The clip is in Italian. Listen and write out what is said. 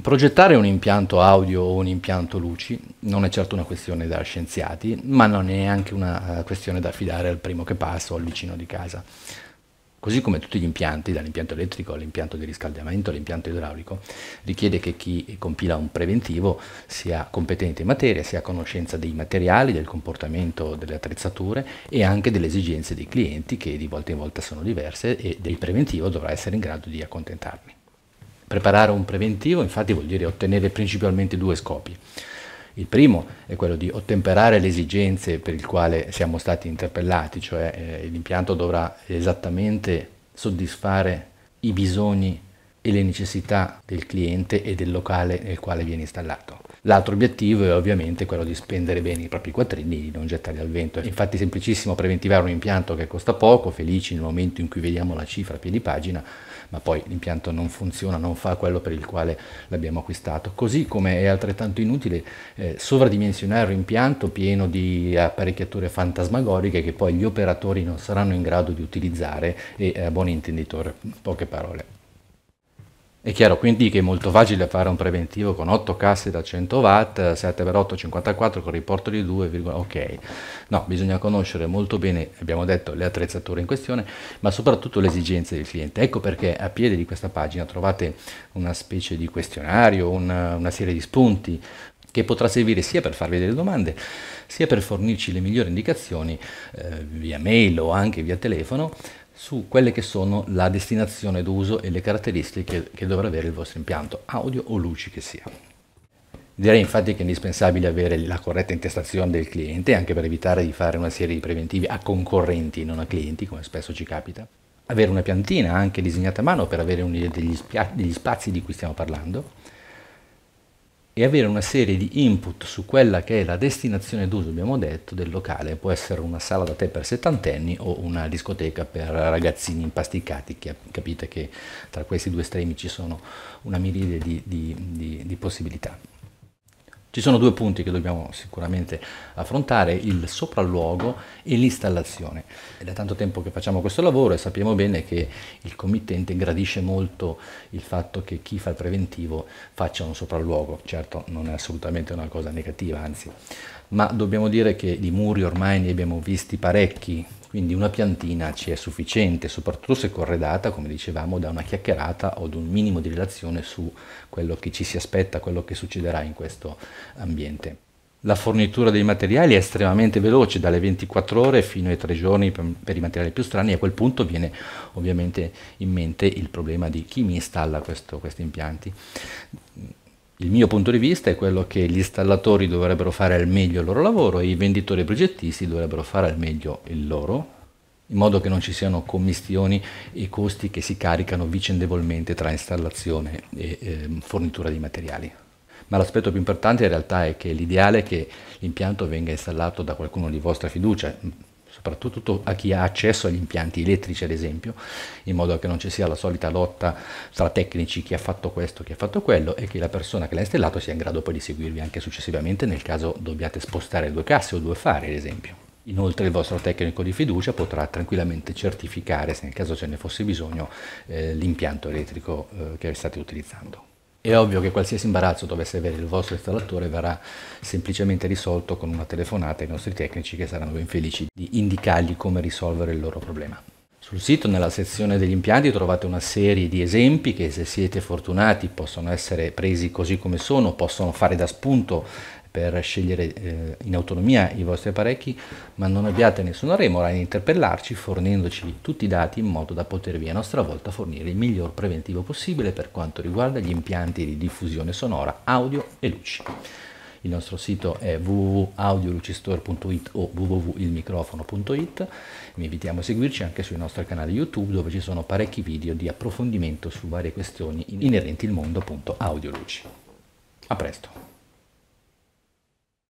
Progettare un impianto audio o un impianto luci non è certo una questione da scienziati, ma non è neanche una eh, questione da affidare al primo che passa o al vicino di casa. Così come tutti gli impianti, dall'impianto elettrico all'impianto di riscaldamento all'impianto idraulico, richiede che chi compila un preventivo sia competente in materia, sia a conoscenza dei materiali, del comportamento delle attrezzature e anche delle esigenze dei clienti che di volta in volta sono diverse e del preventivo dovrà essere in grado di accontentarli. Preparare un preventivo infatti vuol dire ottenere principalmente due scopi. Il primo è quello di ottemperare le esigenze per il quale siamo stati interpellati, cioè eh, l'impianto dovrà esattamente soddisfare i bisogni e le necessità del cliente e del locale nel quale viene installato. L'altro obiettivo è ovviamente quello di spendere bene i propri quattrini e non gettarli al vento. È Infatti semplicissimo preventivare un impianto che costa poco, felici nel momento in cui vediamo la cifra a piedi pagina, ma poi l'impianto non funziona, non fa quello per il quale l'abbiamo acquistato. Così come è altrettanto inutile eh, sovradimensionare un impianto pieno di apparecchiature fantasmagoriche che poi gli operatori non saranno in grado di utilizzare e a eh, buon intenditore, poche parole. È chiaro quindi che è molto facile fare un preventivo con 8 casse da 100 watt, 7 x 8 54 con riporto di 2, ok. No, bisogna conoscere molto bene, abbiamo detto, le attrezzature in questione, ma soprattutto le esigenze del cliente. Ecco perché a piede di questa pagina trovate una specie di questionario, una, una serie di spunti, che potrà servire sia per farvi delle domande, sia per fornirci le migliori indicazioni eh, via mail o anche via telefono su quelle che sono la destinazione d'uso e le caratteristiche che dovrà avere il vostro impianto, audio o luci che sia. Direi infatti che è indispensabile avere la corretta intestazione del cliente, anche per evitare di fare una serie di preventivi a concorrenti, non a clienti, come spesso ci capita. Avere una piantina anche disegnata a mano per avere un'idea degli, degli spazi di cui stiamo parlando e avere una serie di input su quella che è la destinazione d'uso, abbiamo detto, del locale. Può essere una sala da te per settantenni o una discoteca per ragazzini impasticati, che capite che tra questi due estremi ci sono una miriade di, di, di, di possibilità. Ci sono due punti che dobbiamo sicuramente affrontare, il sopralluogo e l'installazione. È da tanto tempo che facciamo questo lavoro e sappiamo bene che il committente gradisce molto il fatto che chi fa il preventivo faccia un sopralluogo. Certo non è assolutamente una cosa negativa, anzi, ma dobbiamo dire che di muri ormai ne abbiamo visti parecchi quindi una piantina ci è sufficiente, soprattutto se corredata, come dicevamo, da una chiacchierata o da un minimo di relazione su quello che ci si aspetta, quello che succederà in questo ambiente. La fornitura dei materiali è estremamente veloce, dalle 24 ore fino ai 3 giorni per, per, i materiali più strani, e a quel punto viene ovviamente in mente il problema di chi mi installa questo, questi impianti. Il mio punto di vista è quello che gli installatori dovrebbero fare al meglio il loro lavoro e i venditori e progettisti dovrebbero fare al meglio il loro, in modo che non ci siano commistioni e costi che si caricano vicendevolmente tra installazione e eh, fornitura di materiali. Ma l'aspetto più importante in realtà è che l'ideale è che l'impianto venga installato da qualcuno di vostra fiducia, soprattutto a chi ha accesso agli impianti elettrici ad esempio, in modo che non ci sia la solita lotta tra tecnici chi ha fatto questo, chi ha fatto quello e che la persona che l'ha installato sia in grado poi di seguirvi anche successivamente nel caso dobbiate spostare due casse o due fari ad esempio. Inoltre il vostro tecnico di fiducia potrà tranquillamente certificare, se nel caso ce ne fosse bisogno, eh, l'impianto elettrico eh, che state utilizzando. È ovvio che qualsiasi imbarazzo dovesse avere il vostro installatore verrà semplicemente risolto con una telefonata ai nostri tecnici che saranno ben felici di indicargli come risolvere il loro problema. Sul sito, nella sezione degli impianti, trovate una serie di esempi che se siete fortunati possono essere presi così come sono, possono fare da spunto per scegliere eh, in autonomia i vostri apparecchi, ma non abbiate nessuna remora in interpellarci fornendoci tutti i dati in modo da potervi a nostra volta fornire il miglior preventivo possibile per quanto riguarda gli impianti di diffusione sonora, audio e luci. Il nostro sito è www.audiolucistore.it o www.ilmicrofono.it. Vi invitiamo a seguirci anche sul nostro canale YouTube dove ci sono parecchi video di approfondimento su varie questioni inerenti al mondo appunto audioluci. A presto!